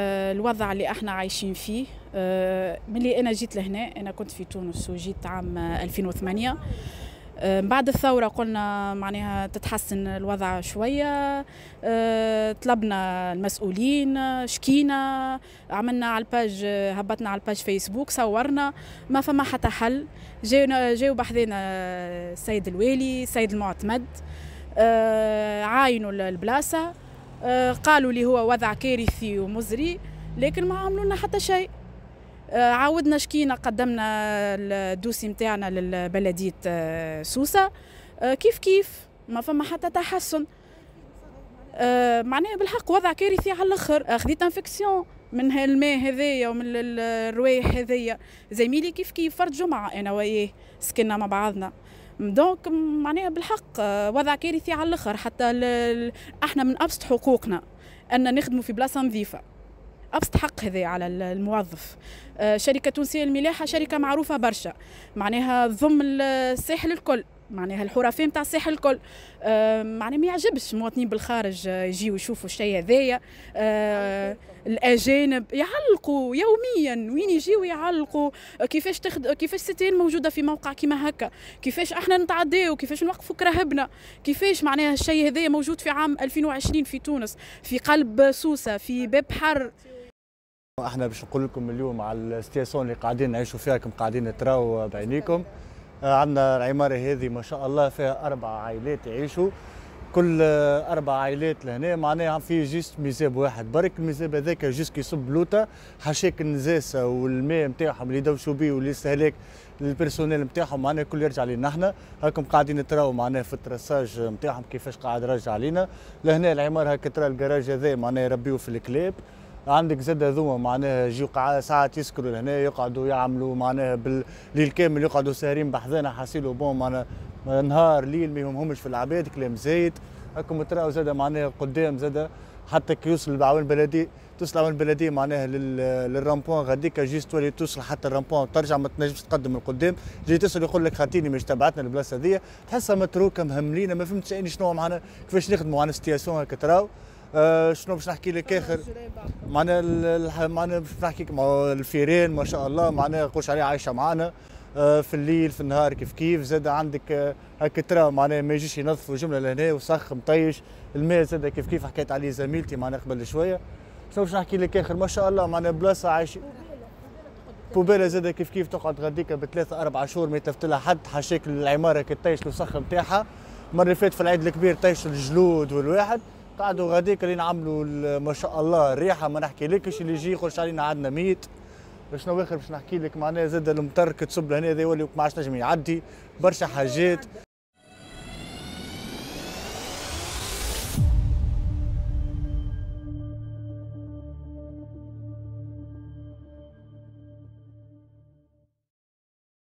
آه، الوضع اللي احنا عايشين فيه آه، ملي انا جيت لهنا انا كنت في تونس وجيت عام 2008 آه، بعد الثورة قلنا معناها تتحسن الوضع شوية طلبنا المسؤولين شكينا عملنا على الباج هبطنا على الباج فيسبوك صورنا ما فما حتى حل جاو جاو بحذينا السيد الوالي السيد المعتمد عاينوا البلاصة آه، قالوا لي هو وضع كارثي ومزري لكن ما عملونا حتى شيء آه، عاودنا شكينا قدمنا الدوسي نتاعنا للبلديه آه، سوسه كيف كيف ما فما حتى تحسن معناها بالحق وضع كارثي على الاخر خذيت انفكسيون من هالماء هذايا ومن الروايح هذايا زميلي كيف كيف فرد جمعه انا وياه سكننا مع بعضنا دونك معناها بالحق وضع كارثي على الاخر حتى احنا من ابسط حقوقنا ان نخدموا في بلاصه نظيفه ابسط حق هذا على الموظف آه، شركه تونسيه الملاحه شركه معروفه برشا معناها تضم الساحل الكل معناها الحرفاء نتاع الساحل الكل معناها ما يعجبش المواطنين بالخارج آه، يجيو يشوفوا الشيء هذايا آه، الاجانب يعلقوا يوميا وين يجيو يعلقوا كيفاش تخد... كيفاش ستين موجوده في موقع كيما هكا كيفاش احنا نتعداو كيفاش نوقفوا كراهبنا كيفاش معناها الشيء هذايا موجود في عام 2020 في تونس في قلب سوسه في باب حر احنا باش نقول لكم اليوم على الستيسون اللي قاعدين نعيشوا فيها كم قاعدين تراو بعينيكم آه، عندنا العمارة هذه ما شاء الله فيها أربع عائلات يعيشوا كل آه، أربع عائلات لهنا معناها في جيست ميزاب واحد برك الميزاب هذاك جيست كيصب بلوتا حاشاك النزاسة والماء نتاعهم اللي يدوشوا بيه والاستهلاك البيرسونيل نتاعهم معناها الكل يرجع لنا احنا هاكم قاعدين تراو معناها في الترساج نتاعهم كيفاش قاعد يرجع علينا لهنا العمارة هاك ترى الكراج هذا معناها يربيو في الكلاب عندك زاد هذوما معناها يجيو ساعات يسكنوا لهنا يقعدوا يعملوا معناها بالليل كامل يقعدوا ساهرين بحذانا حاسيلو بون معناها نهار ليل ما يهمهمش في العباد كلام زايد هاكم تراو زاد معناها قدام زاد حتى كي يوصل البعوان البلدي توصل العون البلدي معناها للرامبوان غاديكا جيست تولي توصل حتى الرامبوان ترجع ما تنجمش تقدم القدام جاي جي يقول لك خاطيني مش تبعتنا البلاصه هذيا تحسها متروكه مهملينا ما فهمتش شنو معناها كيفاش نخدموا على السيتياسيون هكا تراو آه، شنو باش نحكي لك اخر معناها معناها باش نحكي مع الفيران ما شاء الله معناها قوش عليها عايشه معانا آه، في الليل في النهار كيف كيف زاد عندك آه، هكا ترى معناها ما يجيش ينظفوا جمله لهنا وسخ مطيش الماء زاد كيف كيف حكيت عليه زميلتي معناها قبل شويه شنو باش نحكي لك اخر ما شاء الله معناها بلاصه عايشه بوبيلا زاده كيف كيف تقعد غاديكا بثلاثة أربع شهور ما يتلفت لها حد حاشاك العمارة كي طيش الوسخ نتاعها مرة فات في العيد الكبير طيش الجلود والواحد قعدوا غاديك اللي نعملوا ما شاء الله الريحه ما نحكي لكش اللي يجي يخرج علينا عندنا ميت شنو اخر باش نحكي لك معناها زاد المطر كتصب لهنا هذا يولي ما عادش نجم يعدي برشا حاجات